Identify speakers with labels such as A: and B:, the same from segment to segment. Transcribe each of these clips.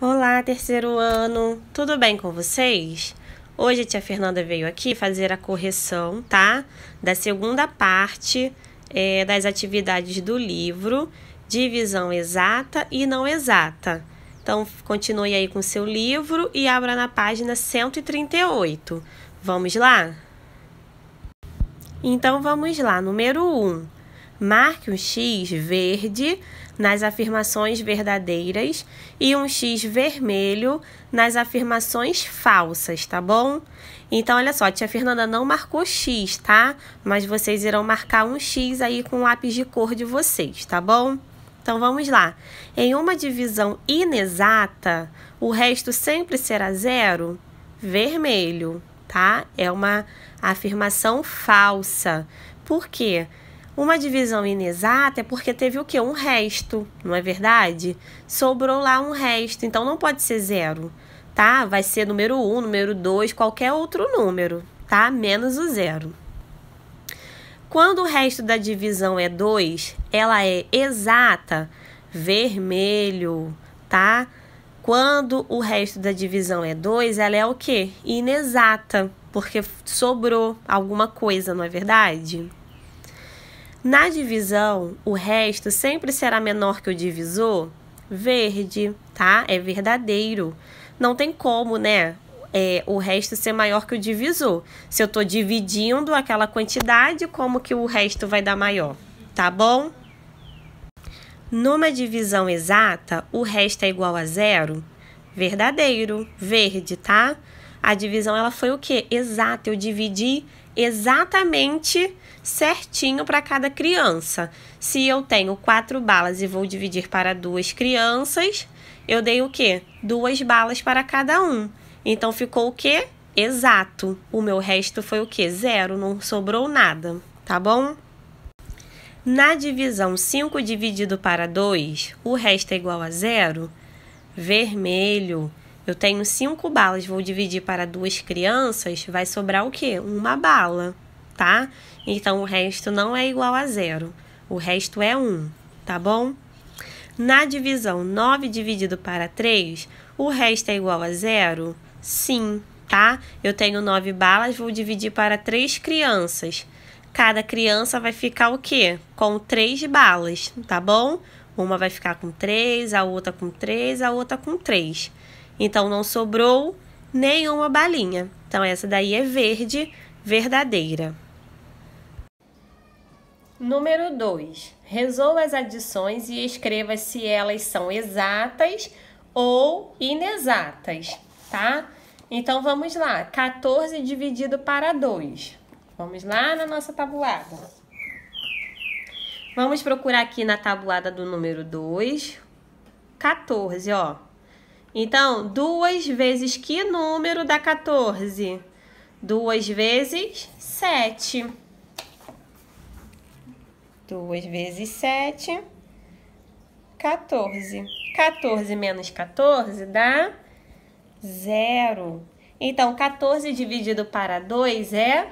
A: Olá, terceiro ano, tudo bem com vocês? Hoje a tia Fernanda veio aqui fazer a correção, tá? Da segunda parte é, das atividades do livro, divisão exata e não exata. Então, continue aí com seu livro e abra na página 138. Vamos lá? Então, vamos lá. Número 1. Um, marque um X verde nas afirmações verdadeiras e um X vermelho nas afirmações falsas, tá bom? Então, olha só, a tia Fernanda não marcou X, tá? Mas vocês irão marcar um X aí com o lápis de cor de vocês, tá bom? Então vamos lá. Em uma divisão inexata, o resto sempre será zero? Vermelho, tá? É uma afirmação falsa. Por quê? Porque uma divisão inexata é porque teve o que? Um resto, não é verdade? Sobrou lá um resto, então não pode ser zero, tá? Vai ser número 1, um, número 2, qualquer outro número, tá? Menos o zero. Quando o resto da divisão é 2, ela é exata, vermelho, tá? Quando o resto da divisão é 2, ela é o que? Inexata, porque sobrou alguma coisa, não é verdade? Na divisão, o resto sempre será menor que o divisor? Verde, tá? É verdadeiro. Não tem como, né? É, o resto ser maior que o divisor. Se eu estou dividindo aquela quantidade, como que o resto vai dar maior? Tá bom? Numa divisão exata, o resto é igual a zero? Verdadeiro, verde, tá? A divisão ela foi o quê? Exata, eu dividi exatamente certinho para cada criança. Se eu tenho quatro balas e vou dividir para duas crianças, eu dei o quê? Duas balas para cada um. Então ficou o quê? Exato. O meu resto foi o quê? Zero, não sobrou nada, tá bom? Na divisão 5 dividido para 2, o resto é igual a zero? Vermelho. Eu tenho cinco balas, vou dividir para duas crianças, vai sobrar o quê? Uma bala, tá? Então o resto não é igual a zero. O resto é um, tá bom? Na divisão 9 dividido para 3, o resto é igual a zero? Sim, tá? Eu tenho nove balas, vou dividir para três crianças. Cada criança vai ficar o quê? Com três balas, tá bom? Uma vai ficar com três, a outra com três, a outra com 3. Então não sobrou nenhuma balinha. Então essa daí é verde verdadeira. Número 2. Resolva as adições e escreva se elas são exatas ou inexatas, tá? Então vamos lá. 14 dividido para 2. Vamos lá na nossa tabuada. Vamos procurar aqui na tabuada do número 2. 14, ó. Então, 2 vezes que número dá 14? 2 vezes 7. 2 vezes 7, 14. 14 menos 14 dá 0. Então, 14 dividido para 2 é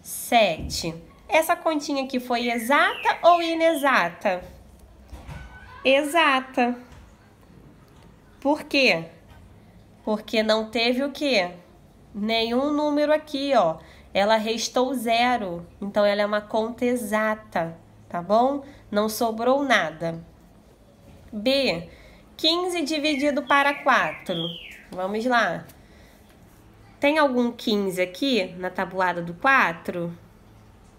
A: 7. Essa continha aqui foi exata ou inexata? Exata. Por quê? Porque não teve o quê? Nenhum número aqui, ó. Ela restou zero. Então, ela é uma conta exata, tá bom? Não sobrou nada. B. 15 dividido para 4. Vamos lá. Tem algum 15 aqui na tabuada do 4?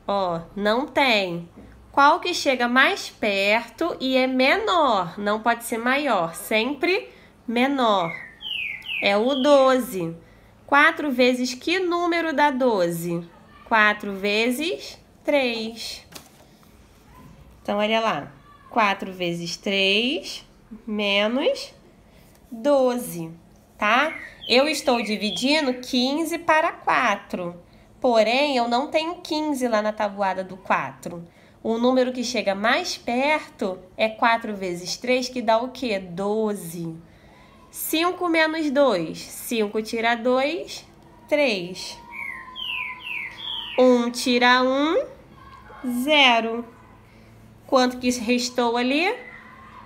A: Ó, não tem. Qual que chega mais perto e é menor? Não pode ser maior. Sempre menor. É o 12. 4 vezes que número dá 12? 4 vezes 3. Então, olha lá. 4 vezes 3 menos 12, tá? Eu estou dividindo 15 para 4. Porém, eu não tenho 15 lá na tabuada do 4. O número que chega mais perto é 4 vezes 3, que dá o quê? 12. 5 menos 2, 5 tira 2, 3. 1 tira 1, 0. Quanto que restou ali?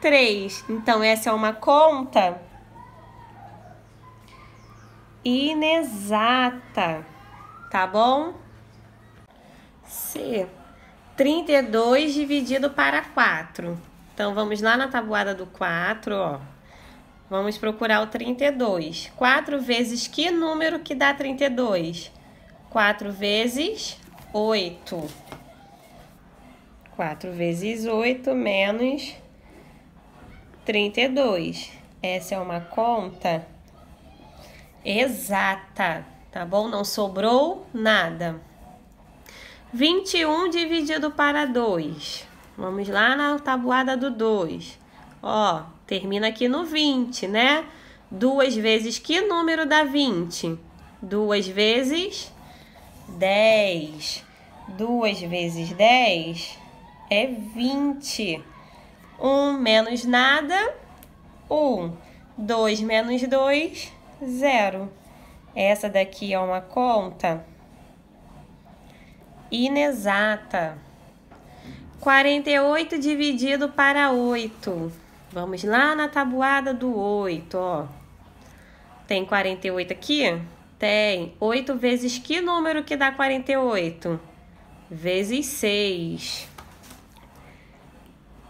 A: 3. Então, essa é uma conta inexata, tá bom? C. 32 dividido para 4. Então, vamos lá na tabuada do 4, ó. Vamos procurar o 32. 4 vezes que número que dá 32? 4 vezes 8. 4 vezes 8 menos 32. Essa é uma conta exata, tá bom? Não sobrou nada. 21 dividido para 2. Vamos lá na tabuada do 2. Ó, Termina aqui no 20, né? Duas vezes que número dá 20? Duas vezes 10. Duas vezes 10 é 20. 1 um menos nada, 1. Um. 2 menos 2, 0. Essa daqui é uma conta inexata. 48 dividido para 8. 8. Vamos lá na tabuada do 8, ó. Tem 48 aqui? Tem. 8 vezes que número que dá 48? Vezes 6.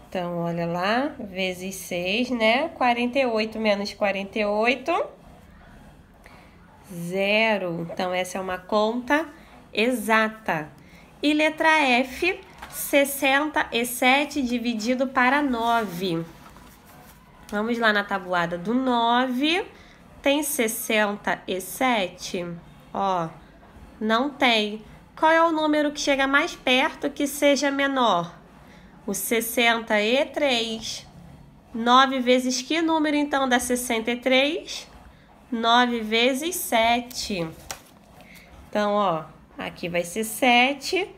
A: Então, olha lá. Vezes 6, né? 48 menos 48. Zero. Então, essa é uma conta exata. E letra F, 67 dividido para 9. Vamos lá na tabuada do 9. Tem 67? Ó, não tem. Qual é o número que chega mais perto que seja menor? O 63. 9 vezes que número, então, dá 63? 9 vezes 7. Então, ó, aqui vai ser 7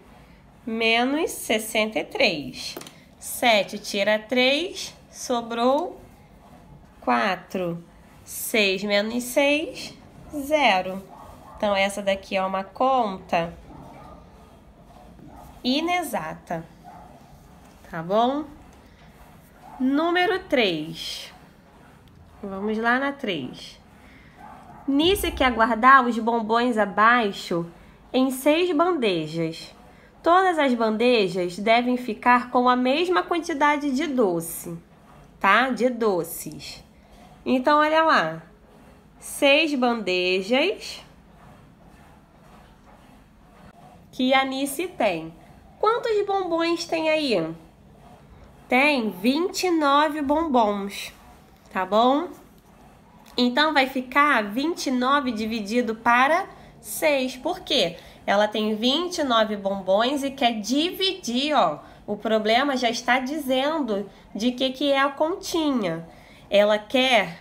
A: menos 63. 7 tira 3, sobrou 4. 6 menos 6, 0. Então, essa daqui é uma conta inexata, tá bom? Número 3. Vamos lá na 3. Nice que aguardar os bombons abaixo em seis bandejas. Todas as bandejas devem ficar com a mesma quantidade de doce, tá? De doces. Então, olha lá. Seis bandejas que a Nice tem. Quantos bombons tem aí? Tem 29 bombons, tá bom? Então, vai ficar 29 dividido para 6. Por quê? Ela tem 29 bombons e quer dividir, ó. O problema já está dizendo de que, que é a continha ela quer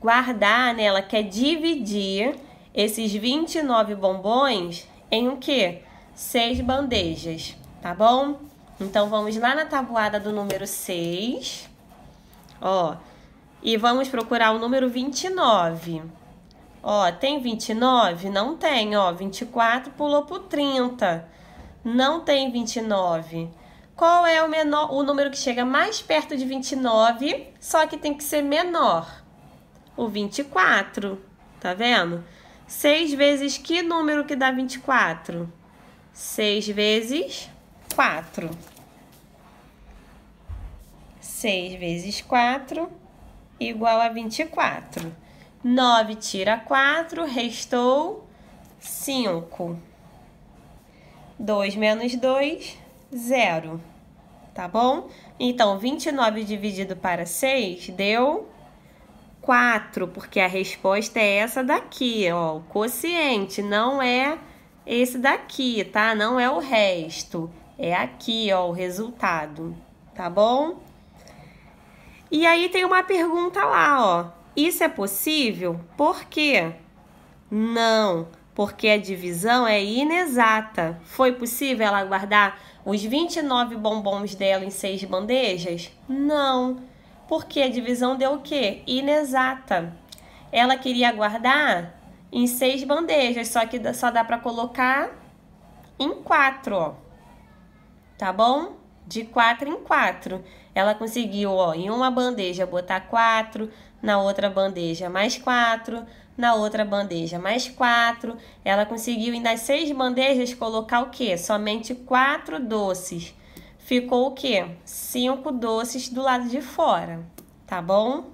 A: guardar, né? Ela quer dividir esses 29 bombons em o quê? Seis bandejas, tá bom? Então vamos lá na tabuada do número 6. Ó, e vamos procurar o número 29. Ó, tem 29? Não tem, ó. 24 pulou pro 30. Não tem 29 qual é o menor, o número que chega mais perto de 29, só que tem que ser menor. O 24, tá vendo? 6 vezes que número que dá 24? 6 vezes 4. 6 vezes 4 igual a 24. 9 tira 4, restou 5. 2 menos 2, zero, tá bom? Então, 29 dividido para 6 deu 4, porque a resposta é essa daqui, ó, o quociente, não é esse daqui, tá? Não é o resto, é aqui, ó, o resultado, tá bom? E aí tem uma pergunta lá, ó, isso é possível? Por quê? Não, porque a divisão é inexata. Foi possível ela guardar os 29 bombons dela em seis bandejas? Não, porque a divisão deu o quê? Inexata. Ela queria guardar em seis bandejas, só que só dá para colocar em quatro, ó. Tá bom? De quatro em quatro. Ela conseguiu, ó, em uma bandeja botar quatro, na outra bandeja mais quatro, na outra bandeja mais quatro. Ela conseguiu, em das seis bandejas, colocar o quê? Somente quatro doces. Ficou o quê? Cinco doces do lado de fora, tá bom?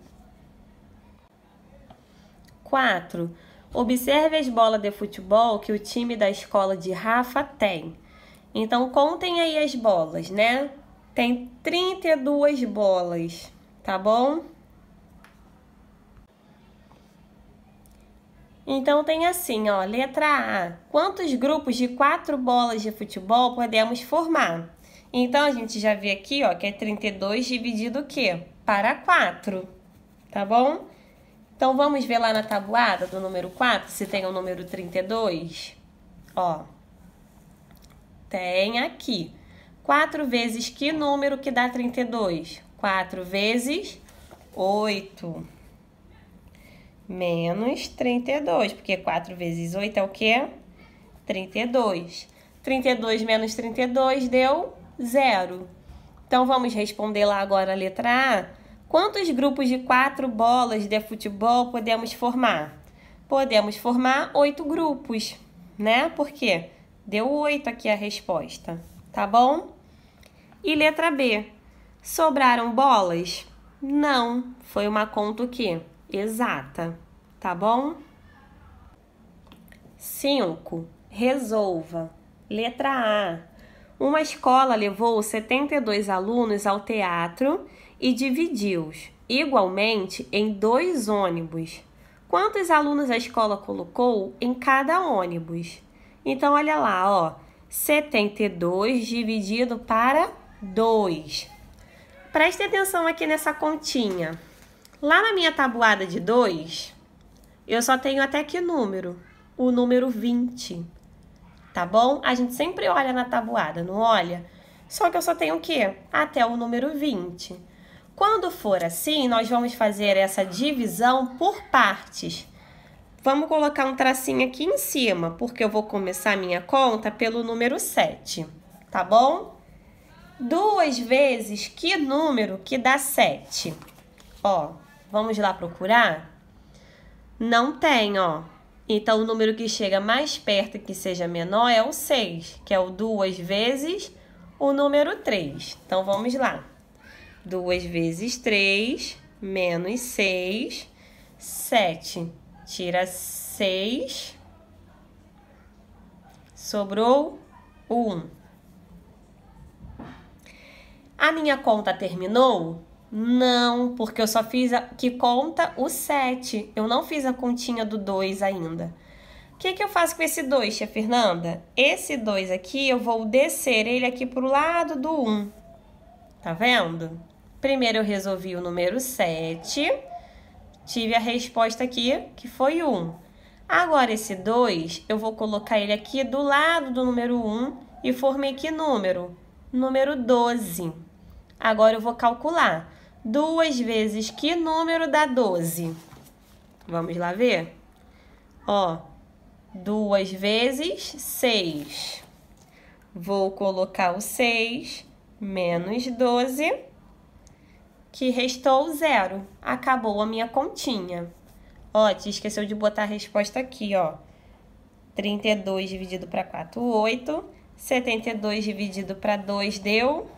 A: 4. Observe as bolas de futebol que o time da escola de Rafa tem. Então, contem aí as bolas, né? Tem 32 bolas, tá bom? Então tem assim, ó, letra A. Quantos grupos de quatro bolas de futebol podemos formar? Então a gente já vê aqui, ó, que é 32 dividido o quê? Para 4, tá bom? Então vamos ver lá na tabuada do número 4 se tem o número 32. Ó. Tem aqui. 4 vezes que número que dá 32? 4 vezes 8 menos 32, porque 4 vezes 8 é o quê? 32. 32 menos 32 deu zero. Então, vamos responder lá agora a letra A. Quantos grupos de quatro bolas de futebol podemos formar? Podemos formar oito grupos, né? Por quê? deu oito aqui a resposta, tá bom? E letra B. Sobraram bolas? Não, foi uma conta o quê? exata, tá bom? 5. Resolva. Letra A. Uma escola levou 72 alunos ao teatro e dividiu-os igualmente em dois ônibus. Quantos alunos a escola colocou em cada ônibus? Então, olha lá, ó. 72 dividido para 2. Preste atenção aqui nessa continha. Lá na minha tabuada de 2, eu só tenho até que número? O número 20. Tá bom? A gente sempre olha na tabuada, não olha? Só que eu só tenho o quê? Até o número 20. Quando for assim, nós vamos fazer essa divisão por partes. Vamos colocar um tracinho aqui em cima, porque eu vou começar minha conta pelo número 7, tá bom? Duas vezes que número que dá 7? Ó, Vamos lá procurar? Não tem, ó. Então, o número que chega mais perto que seja menor é o 6, que é o 2 vezes o número 3. Então, vamos lá. 2 vezes 3, menos 6, 7. Tira 6. Sobrou 1. A minha conta terminou? Não, porque eu só fiz a que conta o 7. Eu não fiz a continha do 2 ainda. O que, que eu faço com esse 2, tia Fernanda? Esse 2 aqui, eu vou descer ele aqui pro lado do 1. Um. Tá vendo? Primeiro eu resolvi o número 7. Tive a resposta aqui, que foi 1. Um. Agora esse 2, eu vou colocar ele aqui do lado do número 1 um, e formei que número? Número 12. Agora eu vou calcular duas vezes que número dá 12? Vamos lá ver? Ó, 2 vezes 6. Vou colocar o 6 menos 12, que restou zero. Acabou a minha continha. Ó, te esqueceu de botar a resposta aqui, ó. 32 dividido para 4, 8. 72 dividido para 2 deu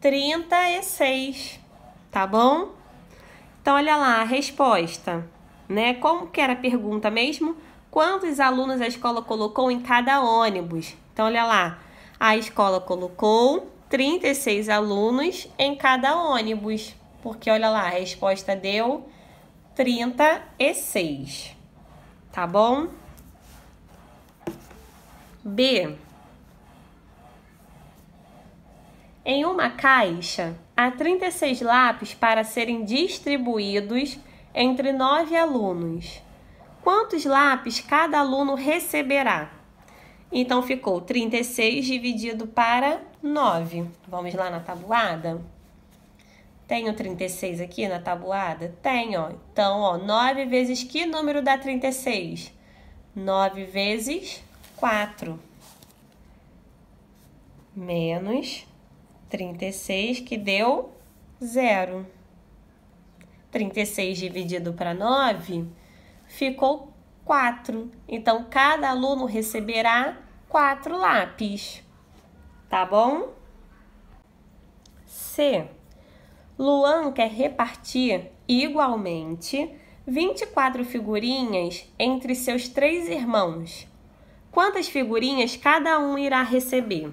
A: 36, tá bom? Então, olha lá a resposta, né? Como que era a pergunta mesmo? Quantos alunos a escola colocou em cada ônibus? Então, olha lá, a escola colocou 36 alunos em cada ônibus, porque olha lá, a resposta deu 36, tá bom? B. em uma caixa há 36 lápis para serem distribuídos entre nove alunos. Quantos lápis cada aluno receberá? Então ficou 36 dividido para 9. Vamos lá na tabuada? Tenho 36 aqui na tabuada? Tenho, Então, ó, 9 vezes que número dá 36? 9 vezes 4. Menos 36, que deu zero. 36 dividido para 9 ficou 4. Então, cada aluno receberá 4 lápis. Tá bom? C. Luan quer repartir igualmente 24 figurinhas entre seus três irmãos. Quantas figurinhas cada um irá receber?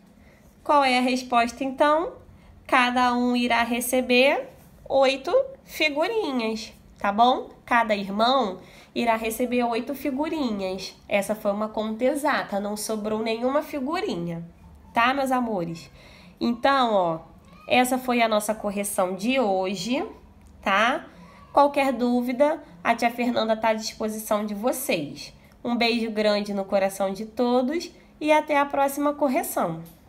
A: Qual é a resposta então? Cada um irá receber oito figurinhas, tá bom? Cada irmão irá receber oito figurinhas. Essa foi uma conta exata, não sobrou nenhuma figurinha, tá, meus amores? Então, ó, essa foi a nossa correção de hoje, tá? Qualquer dúvida, a tia Fernanda está à disposição de vocês. Um beijo grande no coração de todos e até a próxima correção.